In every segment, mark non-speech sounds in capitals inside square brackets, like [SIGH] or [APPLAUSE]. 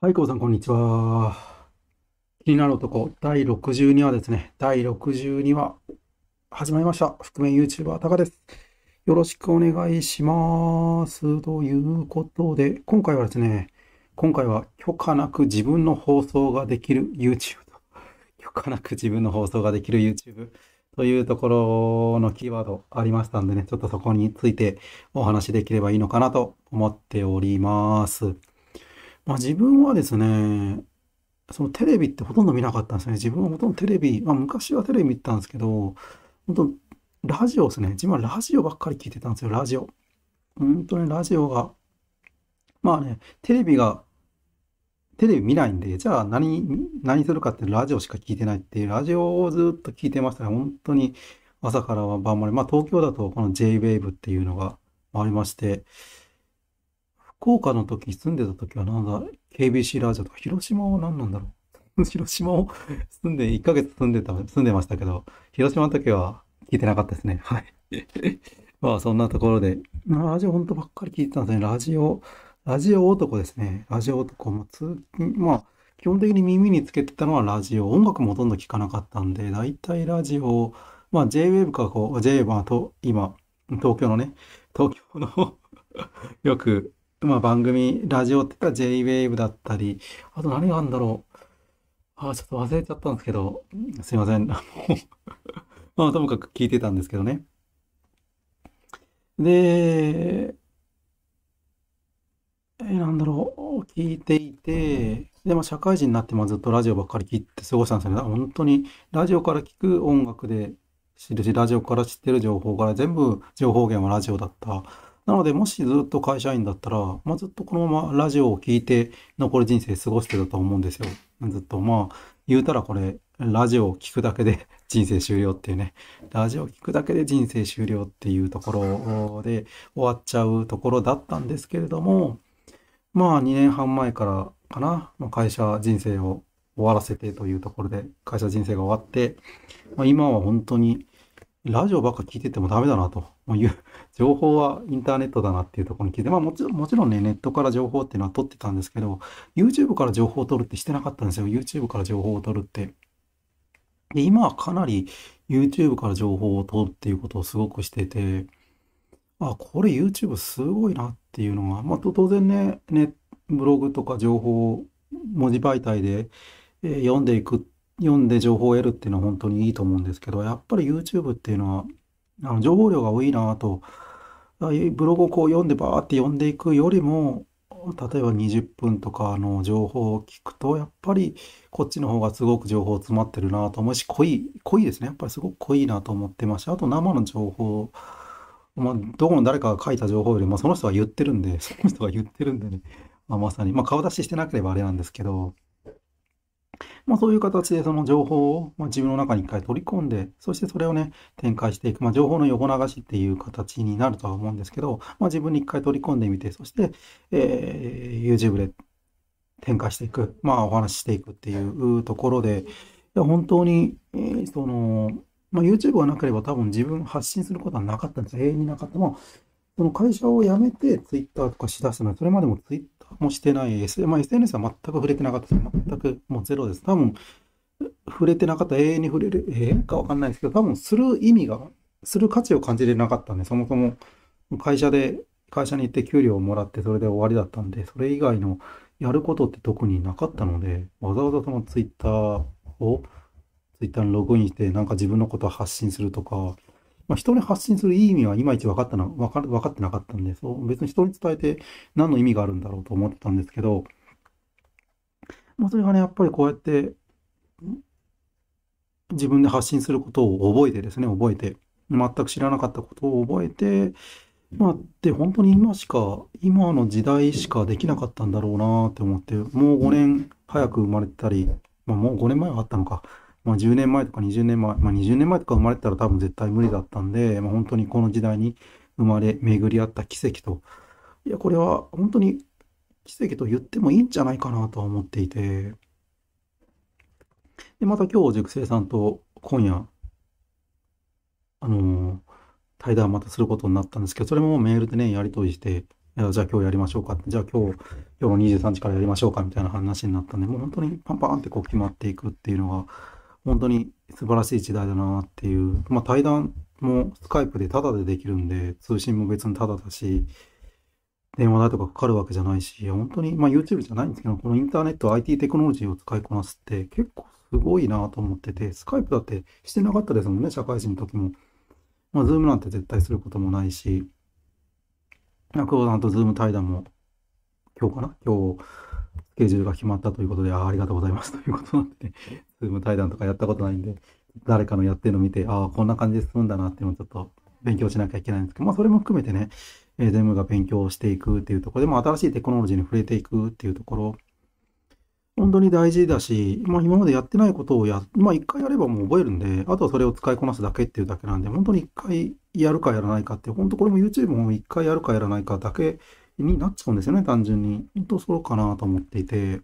はい、こうさん、こんにちは。気になる男、第62話ですね。第62話、始まりました。覆面 YouTuber、タカです。よろしくお願いします。ということで、今回はですね、今回は許可なく自分の放送ができる YouTube と、許可なく自分の放送ができる YouTube というところのキーワードありましたんでね、ちょっとそこについてお話しできればいいのかなと思っております。まあ、自分はですね、そのテレビってほとんど見なかったんですね。自分はほとんどテレビ、まあ、昔はテレビ見たんですけど、本当ラジオですね。自分はラジオばっかり聞いてたんですよ、ラジオ。本当にラジオが。まあね、テレビが、テレビ見ないんで、じゃあ何、何するかってラジオしか聞いてないっていう、ラジオをずっと聞いてましたね。本当に朝から晩まで。まあ東京だとこの JWAVE っていうのがありまして、福岡の時、住んでた時はなんだ、KBC ラジオとか、広島は何なんだろう。[LAUGHS] 広島を住んで、1ヶ月住んでた、住んでましたけど、広島の時は聞いてなかったですね。はい。[LAUGHS] まあ、そんなところで、ラジオほんとばっかり聞いてたんですね。ラジオ、ラジオ男ですね。ラジオ男も通勤、まあ、基本的に耳につけてたのはラジオ。音楽もほとんど聞かなかったんで、だいたいラジオ、まあ JWave かこう、JWave はと今、東京のね、東京の [LAUGHS] よくまあ、番組、ラジオって言ったら JWAVE だったり、あと何があるんだろう。あ、ちょっと忘れちゃったんですけど、すいません。あ [LAUGHS] のまあ、ともかく聞いてたんですけどね。で、えー、なんだろう、聞いていて、で、まあ、社会人になってもずっとラジオばっかり聞いて過ごしたんですよね。本当に、ラジオから聞く音楽で知るし、ラジオから知ってる情報から全部情報源はラジオだった。なので、もしずっと会社員だったら、まあ、ずっとこのままラジオを聞いて、残り人生過ごしてたと思うんですよ。ずっと、まあ、言うたらこれ、ラジオを聞くだけで [LAUGHS] 人生終了っていうね、ラジオを聞くだけで人生終了っていうところで終わっちゃうところだったんですけれども、まあ2年半前からかな、まあ、会社人生を終わらせてというところで、会社人生が終わって、まあ、今は本当にラジオばっか聞いててもダメだなという、[LAUGHS] 情報はインターネットだなっていうところに聞いて、まあもちろん、もちろんね、ネットから情報っていうのは取ってたんですけど、YouTube から情報を取るってしてなかったんですよ。YouTube から情報を取るって。で、今はかなり YouTube から情報を取るっていうことをすごくしてて、あ、これ YouTube すごいなっていうのが、まあ当然ね、ね、ブログとか情報を文字媒体で読んでいくって読んで情報を得るっていうのは本当にいいと思うんですけど、やっぱり YouTube っていうのは、あの情報量が多いなと、ブログをこう読んでバーって読んでいくよりも、例えば20分とかの情報を聞くと、やっぱりこっちの方がすごく情報詰まってるなと思うし、濃い、濃いですね。やっぱりすごく濃いなと思ってますし、あと生の情報、まあ、どこの誰かが書いた情報よりも、その人が言ってるんで、その人が言ってるんでね、まあ、まさに、まあ、顔出ししてなければあれなんですけど、まあ、そういう形でその情報を、ま自分の中に一回取り込んで、そしてそれをね、展開していく、まあ、情報の横流しっていう形になるとは思うんですけど、まあ、自分に一回取り込んでみて、そして、えー、YouTube で展開していく、まあ、お話ししていくっていうところで、いや本当に、えー、その、まあ、YouTube がなければ多分自分発信することはなかったんです永遠になかった。もその会社を辞めて Twitter とかしだすのは、それまでも Twitter もしてない、S まあ、SNS は全く触れてなかったです。全くもうゼロです。多分、触れてなかった、永遠に触れる、ええかわかんないですけど、多分する意味が、する価値を感じれなかったんで、そもそも会社で、会社に行って給料をもらってそれで終わりだったんで、それ以外のやることって特になかったので、わざわざそのツイッターを、ツイッターにログインして、なんか自分のことを発信するとか、まあ、人に発信するいい意味はいまいち分かったな、分か分かってなかったんで、そう別に人に伝えて何の意味があるんだろうと思ってたんですけど、まあ、それがね、やっぱりこうやって、自分で発信することを覚えてですね、覚えて、全く知らなかったことを覚えて、まあ、で、本当に今しか、今の時代しかできなかったんだろうなって思って、もう5年早く生まれてたり、まあ、もう5年前はあったのか、まあ、10年前とか20年前、まあ、20年前とか生まれたら多分絶対無理だったんで、まあ、本当にこの時代に生まれ巡り合った奇跡と、いや、これは本当に奇跡と言ってもいいんじゃないかなとは思っていて、で、また今日、熟成さんと今夜、あのー、対談またすることになったんですけど、それもメールでね、やり取りして、じゃあ今日やりましょうかって、じゃあ今日、今日の23時からやりましょうかみたいな話になったんで、もう本当にパンパンってこう決まっていくっていうのが、本当に素晴らしい時代だなっていう、まあ、対談もスカイプでタダでできるんで、通信も別にタダだし、電話代とかかかるわけじゃないし、本当に、まあ、YouTube じゃないんですけど、このインターネット、IT テクノロジーを使いこなすって結構すごいなと思ってて、スカイプだってしてなかったですもんね、社会人の時も。まあ、ズームなんて絶対することもないし、久保さんとズーム対談も今日かな今日、スケジュールが決まったということで、あありがとうございますということなんで、ね、ズーム対談とかやったことないんで、誰かのやってるの見て、ああ、こんな感じで進むんだなっていうのをちょっと勉強しなきゃいけないんですけど、まあ、それも含めてね、え全部が勉強していくっていうところで、まあ、新しいテクノロジーに触れていくっていうところ、本当に大事だし、まあ、今までやってないことをや、まあ、一回やればもう覚えるんで、あとはそれを使いこなすだけっていうだけなんで、本当に一回やるかやらないかって、本当これも YouTube も一回やるかやらないかだけになっちゃうんですよね、単純に。本当そうかなと思っていて。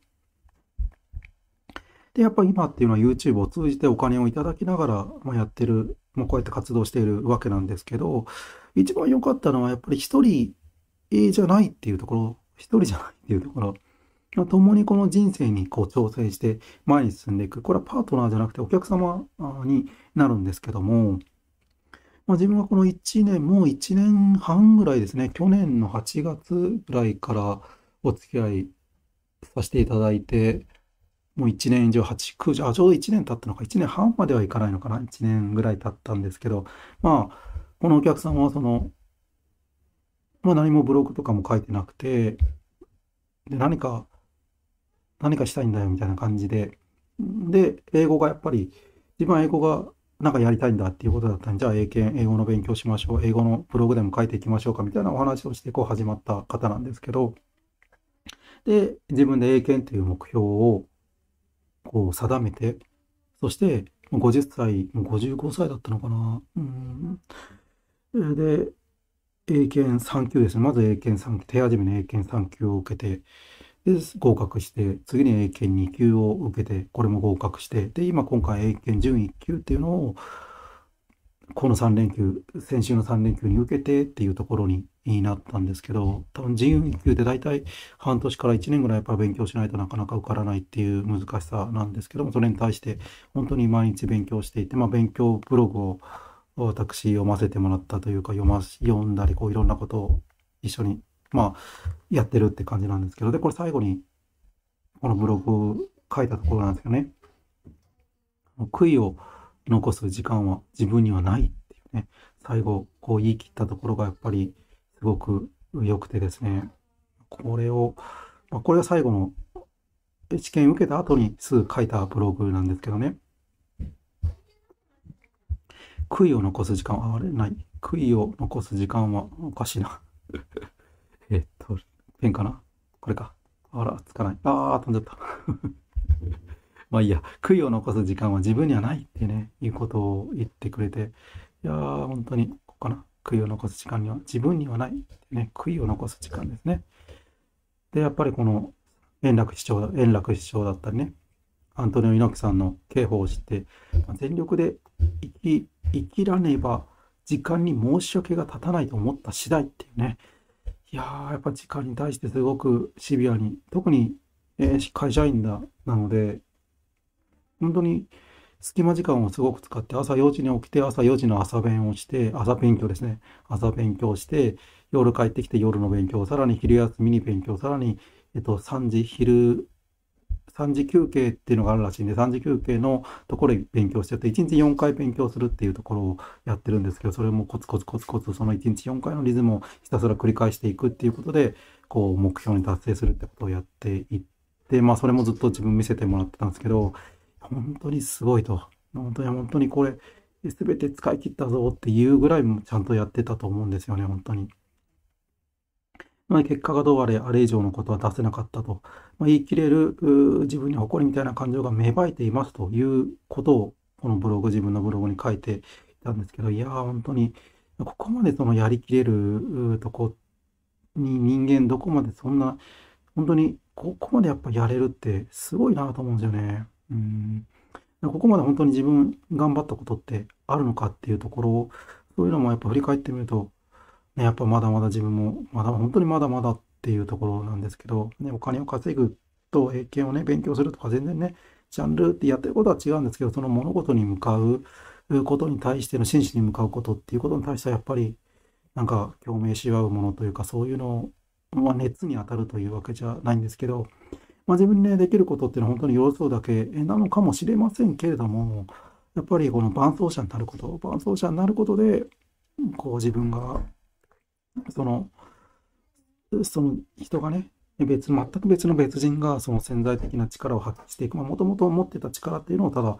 で、やっぱ今っていうのは YouTube を通じてお金をいただきながら、まあ、やってる、まあ、こうやって活動しているわけなんですけど、一番良かったのはやっぱり一人じゃないっていうところ、一人じゃないっていうところ、ま共にこの人生にこう挑戦して前に進んでいく。これはパートナーじゃなくてお客様になるんですけども、まあ、自分はこの1年、もう1年半ぐらいですね、去年の8月ぐらいからお付き合いさせていただいて、もう1年以上8、9、あ、ちょうど1年経ったのか、1年半まではいかないのかな、1年ぐらい経ったんですけど、まあ、このお客さんはその、まあ何もブログとかも書いてなくて、で、何か、何かしたいんだよみたいな感じで、で、英語がやっぱり、自分は英語がなんかやりたいんだっていうことだったんで、じゃあ英検、英語の勉強しましょう、英語のブログでも書いていきましょうかみたいなお話をしてこう始まった方なんですけど、で、自分で英検という目標をこう定めて、そして、50歳、55歳だったのかな。うん。で、英検3級ですね。まず英検3級、手始めの英検3級を受けて、で、合格して、次に英検2級を受けて、これも合格して、で、今今回英検準1級っていうのを、この3連休、先週の3連休に受けてっていうところになったんですけど、多分自由研究で大体半年から1年ぐらいやっぱり勉強しないとなかなか受からないっていう難しさなんですけども、それに対して本当に毎日勉強していて、まあ、勉強ブログを私読ませてもらったというか、読ま読んだり、こういろんなことを一緒に、まあ、やってるって感じなんですけど、で、これ最後にこのブログを書いたところなんですよね、悔いを残す時間は自分にはないっていうね、最後、こう言い切ったところがやっぱりすごく良くてですね、これを、まあ、これが最後の試験受けた後にすぐ書いたブログなんですけどね、悔いを残す時間は、あれない。悔いを残す時間は、おかしいな [LAUGHS] えっと、ペンかなこれか。あら、つかない。あー、飛んじゃったまあいいや、悔いを残す時間は自分にはないってね、いうことを言ってくれて、いやー、本当に、ここかな。悔いを残す時間には自分にはないってね、悔いを残す時間ですね。で、やっぱりこの円楽師匠、円楽師匠だったりね、アントニオ猪木さんの刑法を知って、全力で生き、生きらねば時間に申し訳が立たないと思った次第っていうね、いやー、やっぱ時間に対してすごくシビアに、特に、えー、会社員だ、なので、本当に隙間時間をすごく使って、朝4時に起きて、朝4時の朝勉をして、朝勉強ですね。朝勉強して、夜帰ってきて夜の勉強、さらに昼休みに勉強、さらに、えっと、3時、昼、3時休憩っていうのがあるらしいんで、3時休憩のところで勉強してて、1日4回勉強するっていうところをやってるんですけど、それもコツコツコツコツ、その1日4回のリズムをひたすら繰り返していくっていうことで、こう、目標に達成するってことをやっていって、まあ、それもずっと自分見せてもらってたんですけど、本当にすごいと。本当に本当にこれ、全て使い切ったぞっていうぐらいもちゃんとやってたと思うんですよね、本当に。まあ、結果がどうあれ、あれ以上のことは出せなかったと、まあ、言い切れる自分に誇りみたいな感情が芽生えていますということを、このブログ、自分のブログに書いていたんですけど、いやー、本当に、ここまでそのやりきれるとこに人間どこまでそんな、本当にここまでやっぱやれるってすごいなと思うんですよね。うんここまで本当に自分頑張ったことってあるのかっていうところを、そういうのもやっぱ振り返ってみると、ね、やっぱまだまだ自分も、まだ本当にまだまだっていうところなんですけど、ね、お金を稼ぐと英検をね、勉強するとか全然ね、ジャンルってやってることは違うんですけど、その物事に向かうことに対しての真摯に向かうことっていうことに対してはやっぱり、なんか共鳴し合うものというか、そういうのは熱に当たるというわけじゃないんですけど、まあ、自分でできることっていうのは本当に要素だけなのかもしれませんけれども、やっぱりこの伴走者になること、伴走者になることで、こう自分が、その、その人がね、別、全く別の別人がその潜在的な力を発揮していく。もともと持ってた力っていうのをただ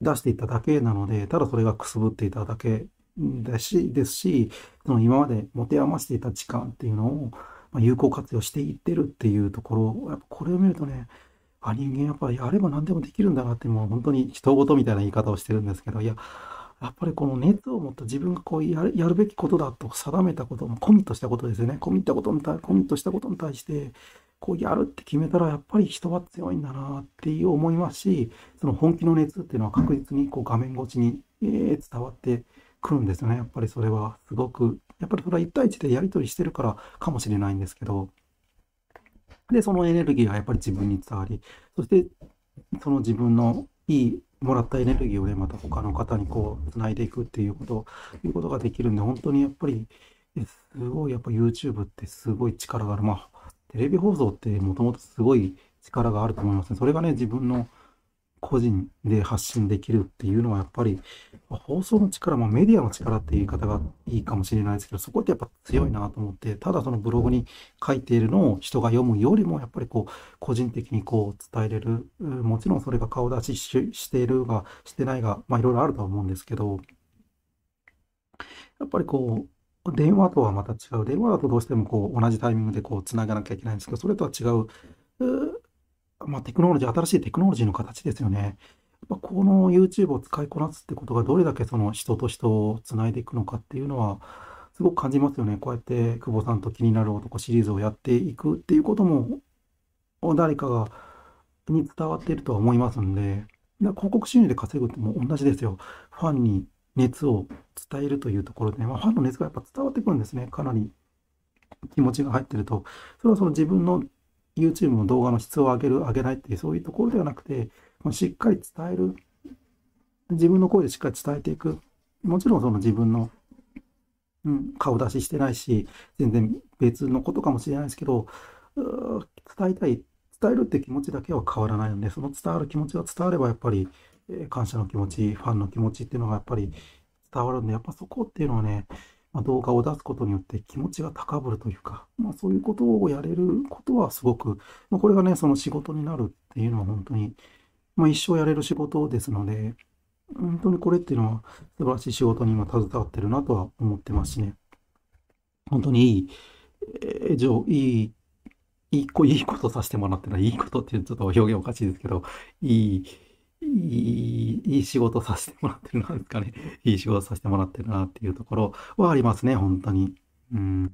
出していっただけなので、ただそれがくすぶっていただけだし、ですし、その今まで持て余していた時間っていうのを、ま有効活用していってるっていうところ、やっぱこれを見るとね、あ人間やっぱやれば何でもできるんだなって、もう本当に人事みたいな言い方をしてるんですけど、いや、やっぱりこの熱を持った自分がこうやるやるべきことだと定めたこともコミットしたことですよね。コミットことに対コミットしたことに対して、こうやるって決めたらやっぱり人は強いんだなっていう思いますし、その本気の熱っていうのは確実にこう画面越しに、えー、伝わって、くるんですよねやっぱりそれはすごくやっぱりそれは1対1でやり取りしてるからかもしれないんですけどでそのエネルギーがやっぱり自分に伝わりそしてその自分のいいもらったエネルギーをねまた他の方にこうつないでいくっていうこということができるんで本当にやっぱりすごいやっぱ YouTube ってすごい力があるまあテレビ放送ってもともとすごい力があると思いますねそれがね自分の個人で発信できるっていうのはやっぱり放送の力、まあ、メディアの力っていう言い方がいいかもしれないですけどそこってやっぱ強いなと思ってただそのブログに書いているのを人が読むよりもやっぱりこう個人的にこう伝えれるもちろんそれが顔出ししているがしてないがまあいろいろあるとは思うんですけどやっぱりこう電話とはまた違う電話だとどうしてもこう同じタイミングでこうつながなきゃいけないんですけどそれとは違うまあ、テクノロジー、新しいテクノロジーの形ですよね。やっぱこの YouTube を使いこなすってことがどれだけその人と人をつないでいくのかっていうのはすごく感じますよね。こうやって久保さんと気になる男シリーズをやっていくっていうことも誰かがに伝わっているとは思いますんで、広告収入で稼ぐっても同じですよ。ファンに熱を伝えるというところで、まあ、ファンの熱がやっぱ伝わってくるんですね。かなり気持ちが入ってると。それはその自分の YouTube の動画の質を上げる、上げないっていう、そういうところではなくて、しっかり伝える。自分の声でしっかり伝えていく。もちろんその自分の、うん、顔出ししてないし、全然別のことかもしれないですけど、伝えたい、伝えるって気持ちだけは変わらないので、その伝わる気持ちが伝われば、やっぱり、え感謝の気持ち、ファンの気持ちっていうのがやっぱり伝わるんで、やっぱそこっていうのはね、まあ、動画を出すことによって気持ちが高ぶるというか、まあ、そういうことをやれることはすごく、まあ、これがね、その仕事になるっていうのは本当に、まあ、一生やれる仕事ですので、本当にこれっていうのは素晴らしい仕事に今携わってるなとは思ってますしね、本当にいい、えー、いい、いい、いいことさせてもらってない、いいことっていうちょっと表現おかしいですけど、いい、いい、仕事させてもらってるなんですかね。[LAUGHS] いい仕事させてもらってるなっていうところはありますね、本当に。うん。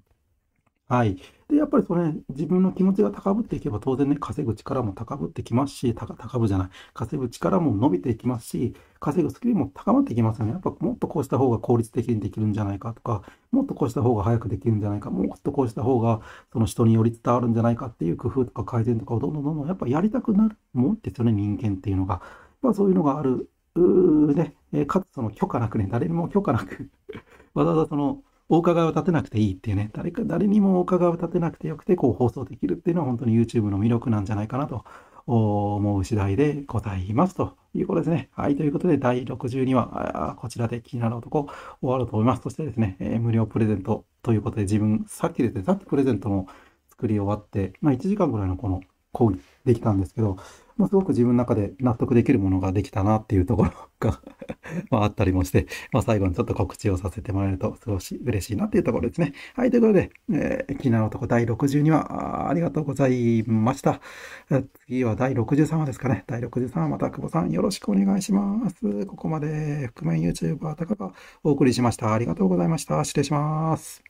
はい。で、やっぱりそれ、自分の気持ちが高ぶっていけば、当然ね、稼ぐ力も高ぶってきますし、高ぶじゃない、稼ぐ力も伸びていきますし、稼ぐスキルも高まっていきますよね。やっぱもっとこうした方が効率的にできるんじゃないかとか、もっとこうした方が早くできるんじゃないか、もっとこうした方がその人により伝わるんじゃないかっていう工夫とか改善とかをどんどんどんどんやっぱやりたくなるもんですよね、人間っていうのが。まあ、そういうのがある、ね、かつその許可なくね、誰にも許可なく [LAUGHS] わざわざそのお伺いを立てなくていいっていうね、誰か誰にもお伺いを立てなくてよくて、こう放送できるっていうのは本当に YouTube の魅力なんじゃないかなと思う次第でございますということですね。はい、ということで第62話、こちらで気になる男終わろうと思います。そしてですね、えー、無料プレゼントということで自分、さっきですね、さっきプレゼントの作り終わって、まあ1時間ぐらいのこの講義できたんですけど、まあ、すごく自分の中で納得できるものができたなっていうところが [LAUGHS] まあ、あったりもして、まあ、最後にちょっと告知をさせてもらえると少し嬉しいなっていうところですね。はい、ということで、えー、昨日のとこ第62話あ、ありがとうございました。次は第63話ですかね。第63話、また久保さんよろしくお願いします。ここまで、覆面 YouTuber 高がお送りしました。ありがとうございました。失礼します。